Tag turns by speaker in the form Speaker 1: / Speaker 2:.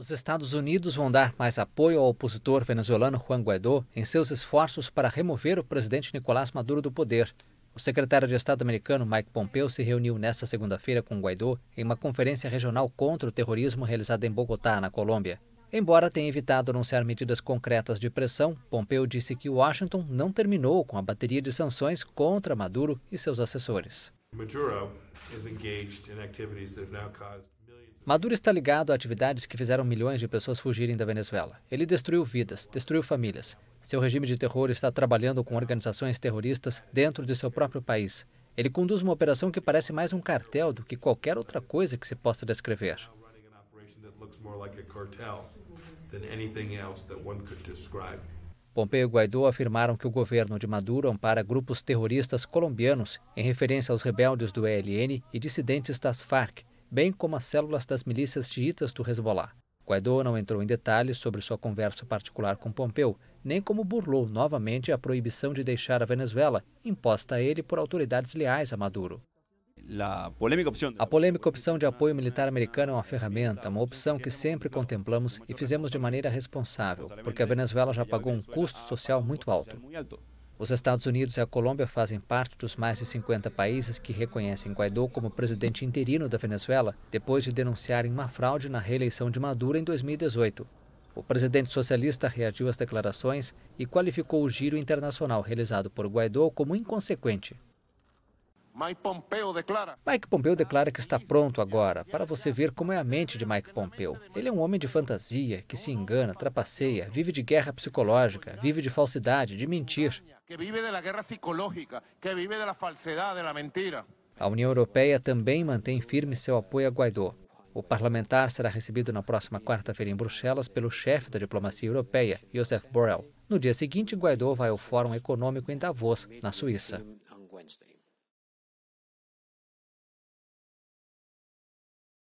Speaker 1: Os Estados Unidos vão dar mais apoio ao opositor venezuelano Juan Guaidó em seus esforços para remover o presidente Nicolás Maduro do poder. O secretário de Estado americano Mike Pompeo se reuniu nesta segunda-feira com Guaidó em uma conferência regional contra o terrorismo realizada em Bogotá, na Colômbia. Embora tenha evitado anunciar medidas concretas de pressão, Pompeu disse que Washington não terminou com a bateria de sanções contra Maduro e seus assessores. Maduro is engaged in activities that have now caused Maduro está ligado a atividades que fizeram milhões de pessoas fugirem da Venezuela. Ele destruiu vidas, destruiu famílias. Seu regime de terror está trabalhando com organizações terroristas dentro de seu próprio país. Ele conduz uma operação que parece mais um cartel do que qualquer outra coisa que se possa descrever. Pompeu e Guaidó afirmaram que o governo de Maduro ampara grupos terroristas colombianos, em referência aos rebeldes do ELN e dissidentes das Farc, bem como as células das milícias chiitas do Hezbollah. Guaidó não entrou em detalhes sobre sua conversa particular com Pompeu, nem como burlou novamente a proibição de deixar a Venezuela, imposta a ele por autoridades leais a Maduro. A polêmica opção de apoio militar americano é uma ferramenta, uma opção que sempre contemplamos e fizemos de maneira responsável, porque a Venezuela já pagou um custo social muito alto. Os Estados Unidos e a Colômbia fazem parte dos mais de 50 países que reconhecem Guaidó como presidente interino da Venezuela, depois de denunciarem uma fraude na reeleição de Maduro em 2018. O presidente socialista reagiu às declarações e qualificou o giro internacional realizado por Guaidó como inconsequente. Mike Pompeo declara. Mike Pompeo declara que está pronto agora, para você ver como é a mente de Mike Pompeo. Ele é um homem de fantasia, que se engana, trapaceia, vive de guerra psicológica, vive de falsidade, de mentir. Que vive da guerra psicológica, que vive da falsidade, da mentira. A União Europeia também mantém firme seu apoio a Guaidó. O parlamentar será recebido na próxima quarta-feira em Bruxelas pelo chefe da diplomacia europeia, Josep Borrell. No dia seguinte, Guaidó vai ao Fórum Econômico em Davos, na Suíça.